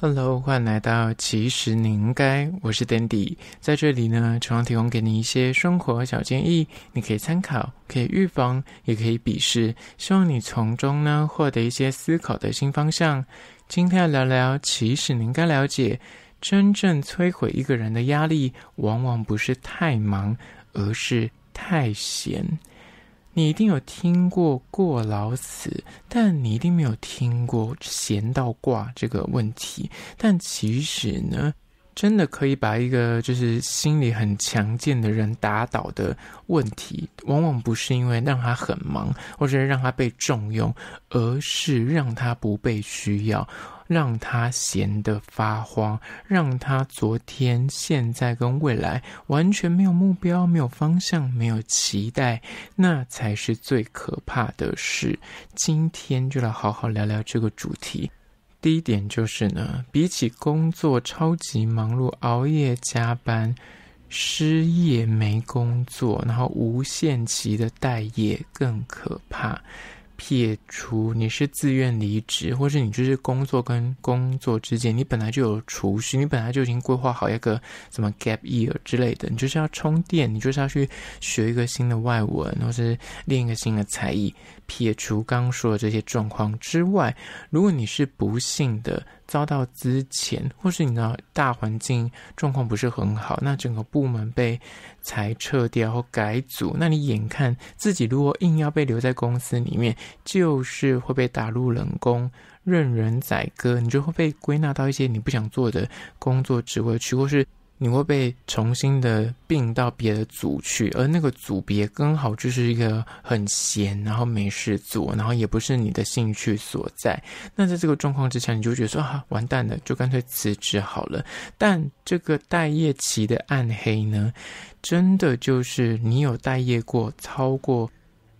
Hello，欢迎来到其实你应该。我是 Dandy，在这里呢，常常提供给你一些生活小建议，你可以参考，可以预防，也可以鄙视，希望你从中呢获得一些思考的新方向。今天要聊聊，其实你应该了解，真正摧毁一个人的压力，往往不是太忙，而是太闲。你一定有听过过劳死，但你一定没有听过闲到挂这个问题。但其实呢，真的可以把一个就是心理很强健的人打倒的问题，往往不是因为让他很忙，或者是让他被重用，而是让他不被需要。让他闲得发慌，让他昨天、现在跟未来完全没有目标、没有方向、没有期待，那才是最可怕的事。今天就来好好聊聊这个主题。第一点就是呢，比起工作超级忙碌、熬夜加班、失业没工作，然后无限期的待业更可怕。撇除你是自愿离职，或是你就是工作跟工作之间，你本来就有储蓄，你本来就已经规划好一个什么 gap year 之类的，你就是要充电，你就是要去学一个新的外文，或是练一个新的才艺。撇除刚说的这些状况之外，如果你是不幸的。遭到之前，或是你的大环境状况不是很好，那整个部门被裁撤掉或改组，那你眼看自己如果硬要被留在公司里面，就是会被打入冷宫，任人宰割，你就会被归纳到一些你不想做的工作职位去，或是。你会被重新的并到别的组去，而那个组别刚好就是一个很闲，然后没事做，然后也不是你的兴趣所在。那在这个状况之下，你就觉得说啊，完蛋了，就干脆辞职好了。但这个待业期的暗黑呢，真的就是你有待业过超过。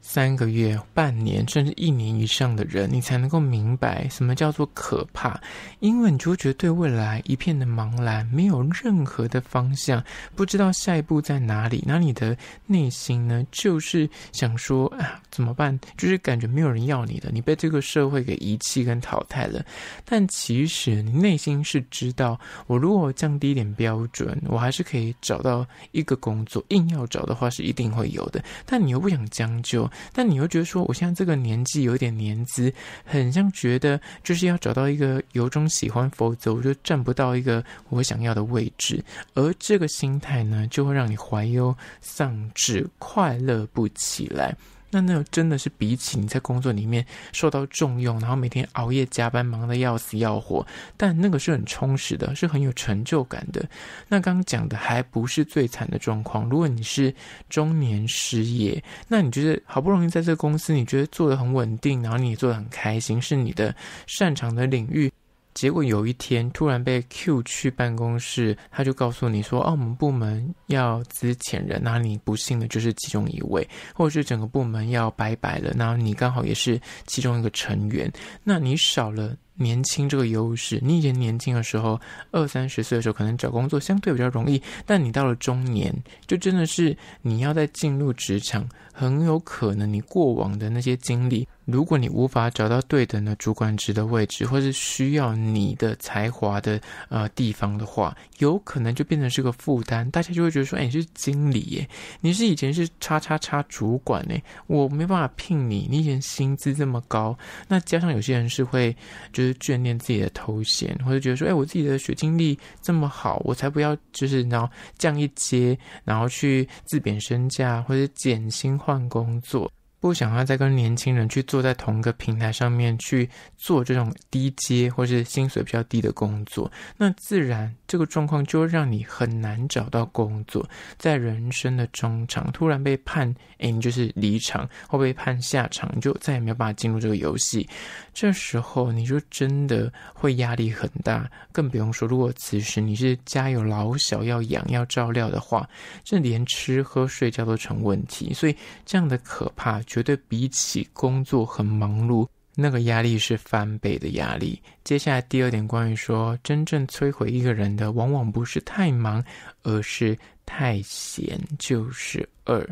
三个月、半年甚至一年以上的人，你才能够明白什么叫做可怕，因为你就觉得对未来一片的茫然，没有任何的方向，不知道下一步在哪里。那你的内心呢，就是想说啊，怎么办？就是感觉没有人要你的，你被这个社会给遗弃跟淘汰了。但其实你内心是知道，我如果降低一点标准，我还是可以找到一个工作。硬要找的话，是一定会有的。但你又不想将就。但你又觉得说，我现在这个年纪有点年资，很像觉得就是要找到一个由衷喜欢，否则我就站不到一个我想要的位置。而这个心态呢，就会让你怀忧丧志，快乐不起来。那那个真的是比起你在工作里面受到重用，然后每天熬夜加班忙得要死要活，但那个是很充实的，是很有成就感的。那刚刚讲的还不是最惨的状况。如果你是中年失业，那你觉得好不容易在这个公司，你觉得做的很稳定，然后你也做的很开心，是你的擅长的领域。结果有一天突然被 Q 去办公室，他就告诉你说：“哦，我们部门要资遣人，那你不幸的就是其中一位，或者是整个部门要拜拜了。”那你刚好也是其中一个成员，那你少了。年轻这个优势，你以前年轻的时候，二三十岁的时候，可能找工作相对比较容易。但你到了中年，就真的是你要在进入职场，很有可能你过往的那些经历，如果你无法找到对等的主管职的位置，或是需要你的才华的呃地方的话，有可能就变成是个负担。大家就会觉得说，哎，你是经理耶，你是以前是叉叉叉主管呢，我没办法聘你。你以前薪资这么高，那加上有些人是会就是。眷恋自己的头衔，或者觉得说，哎，我自己的血经力这么好，我才不要，就是然后降一阶，然后去自贬身价，或者减薪换工作。不想要再跟年轻人去坐在同一个平台上面去做这种低阶或是薪水比较低的工作，那自然这个状况就让你很难找到工作。在人生的中场突然被判，哎，你就是离场，或被判下场，你就再也没有办法进入这个游戏。这时候你就真的会压力很大，更不用说如果此时你是家有老小要养要照料的话，这连吃喝睡觉都成问题。所以这样的可怕。绝对比起工作很忙碌，那个压力是翻倍的压力。接下来第二点，关于说真正摧毁一个人的，往往不是太忙，而是太闲，就是二。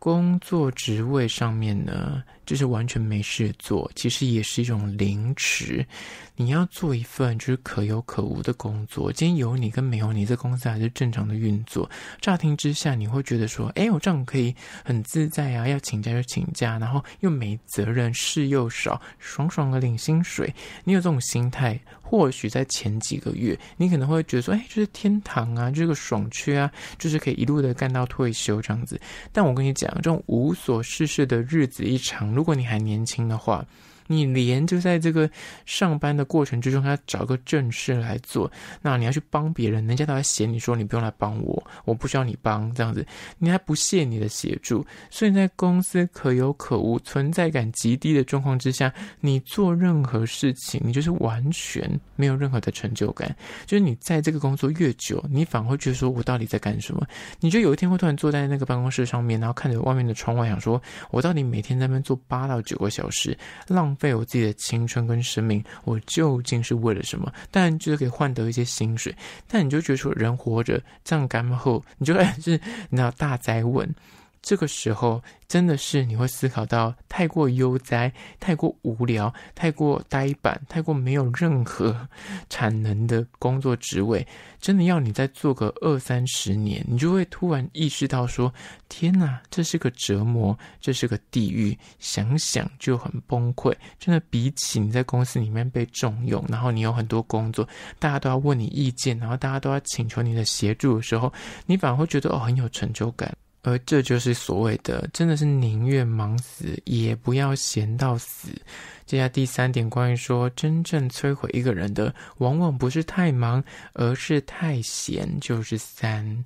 工作职位上面呢？就是完全没事做，其实也是一种凌迟。你要做一份就是可有可无的工作，今天有你跟没有你，这公司还是正常的运作。乍听之下，你会觉得说：“哎，我这样可以很自在啊，要请假就请假，然后又没责任，事又少，爽爽的领薪水。”你有这种心态，或许在前几个月，你可能会觉得说：“哎，就是天堂啊，这个爽缺啊，就是可以一路的干到退休这样子。”但我跟你讲，这种无所事事的日子一长，如果你还年轻的话。你连就在这个上班的过程之中，他要找个正事来做，那你要去帮别人，人家都他嫌你说你不用来帮我，我不需要你帮这样子，你还不谢你的协助，所以在公司可有可无、存在感极低的状况之下，你做任何事情，你就是完全没有任何的成就感。就是你在这个工作越久，你反而会觉得说我到底在干什么？你就有一天会突然坐在那个办公室上面，然后看着外面的窗外，想说我到底每天在那边做八到九个小时，让费我自己的青春跟生命，我究竟是为了什么？当然，就是可以换得一些薪水。但你就觉得说，人活着这样干吗？后你就开始，你要大灾问。这个时候真的是你会思考到太过悠哉、太过无聊、太过呆板、太过没有任何产能的工作职位，真的要你再做个二三十年，你就会突然意识到说：“天哪，这是个折磨，这是个地狱，想想就很崩溃。”真的，比起你在公司里面被重用，然后你有很多工作，大家都要问你意见，然后大家都要请求你的协助的时候，你反而会觉得哦，很有成就感。而这就是所谓的，真的是宁愿忙死，也不要闲到死。接下来第三点，关于说真正摧毁一个人的，往往不是太忙，而是太闲，就是三。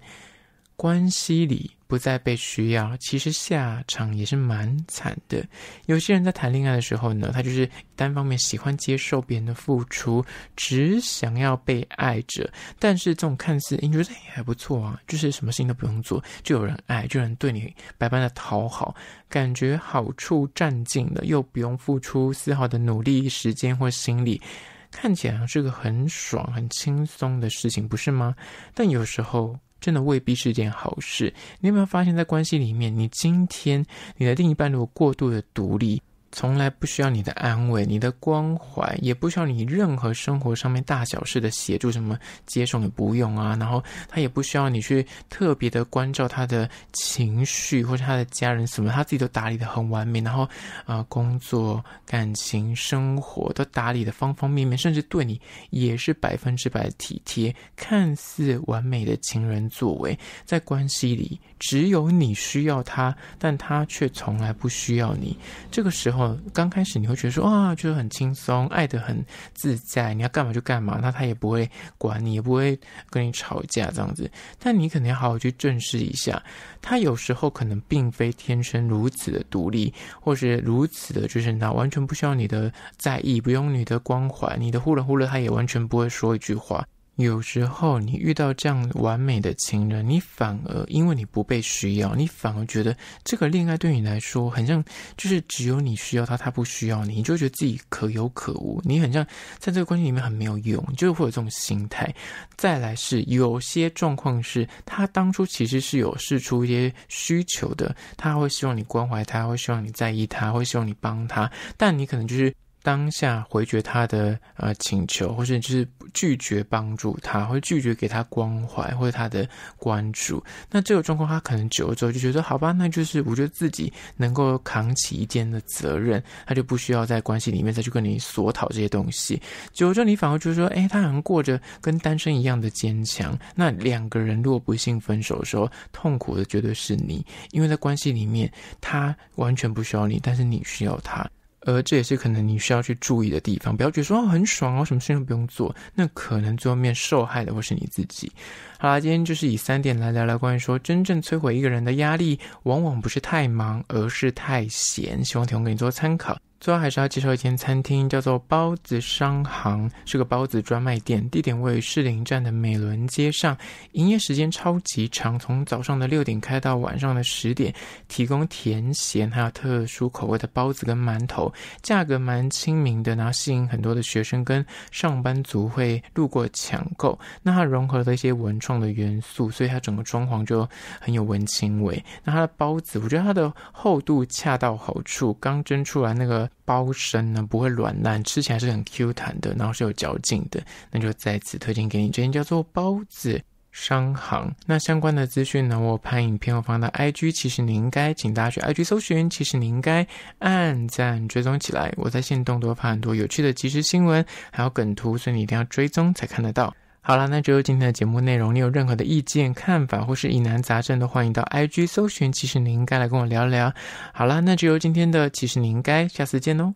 关系里不再被需要，其实下场也是蛮惨的。有些人在谈恋爱的时候呢，他就是单方面喜欢接受别人的付出，只想要被爱着。但是这种看似你觉得哎还不错啊，就是什么事情都不用做，就有人爱，有人对你百般的讨好，感觉好处占尽了，又不用付出丝毫的努力、时间或心理，看起来是个很爽、很轻松的事情，不是吗？但有时候。真的未必是件好事。你有没有发现，在关系里面，你今天你的另一半如果过度的独立？从来不需要你的安慰、你的关怀，也不需要你任何生活上面大小事的协助，什么接送你不用啊，然后他也不需要你去特别的关照他的情绪或者他的家人什么，他自己都打理的很完美，然后啊，工作、感情、生活都打理的方方面面，甚至对你也是百分之百体贴，看似完美的情人作为，在关系里。只有你需要他，但他却从来不需要你。这个时候刚开始你会觉得说啊，就是很轻松，爱的很自在，你要干嘛就干嘛，那他也不会管你，也不会跟你吵架这样子。但你可能要好好去正视一下，他有时候可能并非天生如此的独立，或是如此的，就是那完全不需要你的在意，不用你的关怀，你的忽冷忽热，他也完全不会说一句话。有时候你遇到这样完美的情人，你反而因为你不被需要，你反而觉得这个恋爱对你来说，很像就是只有你需要他，他不需要你，你就觉得自己可有可无，你很像在这个关系里面很没有用，就是会有这种心态。再来是有些状况是，他当初其实是有试出一些需求的，他会希望你关怀他，会希望你在意他，会希望你帮他，但你可能就是。当下回绝他的呃请求，或者就是拒绝帮助他，或拒绝给他关怀或者他的关注。那这个状况，他可能久了之后就觉得，好吧，那就是我觉得自己能够扛起一定的责任，他就不需要在关系里面再去跟你索讨这些东西。久了之后，你反而就说，哎，他好像过着跟单身一样的坚强。那两个人如果不幸分手的时候，痛苦的绝对是你，因为在关系里面，他完全不需要你，但是你需要他。而这也是可能你需要去注意的地方，不要觉得说哦很爽哦，什么事情都不用做，那可能最后面受害的会是你自己。好啦，今天就是以三点来聊聊关于说，真正摧毁一个人的压力，往往不是太忙，而是太闲。希望提供给你做参考。最后还是要介绍一间餐厅，叫做包子商行，是个包子专卖店，地点位于士林站的美伦街上。营业时间超级长，从早上的六点开到晚上的十点，提供甜咸还有特殊口味的包子跟馒头，价格蛮亲民的，然后吸引很多的学生跟上班族会路过抢购。那它融合了一些文创的元素，所以它整个装潢就很有文青味。那它的包子，我觉得它的厚度恰到好处，刚蒸出来那个。包身呢不会软烂，吃起来是很 Q 弹的，然后是有嚼劲的，那就再次推荐给你。这间叫做包子商行，那相关的资讯呢，我拍影片我放到 IG，其实你应该请大家去 IG 搜寻，其实你应该按赞追踪起来，我在线动多发很多有趣的即时新闻，还有梗图，所以你一定要追踪才看得到。好了，那就有今天的节目内容。你有任何的意见、看法或是疑难杂症，都欢迎到 IG 搜寻“其实你应该”来跟我聊聊。好了，那就由今天的“其实你应该”，下次见哦。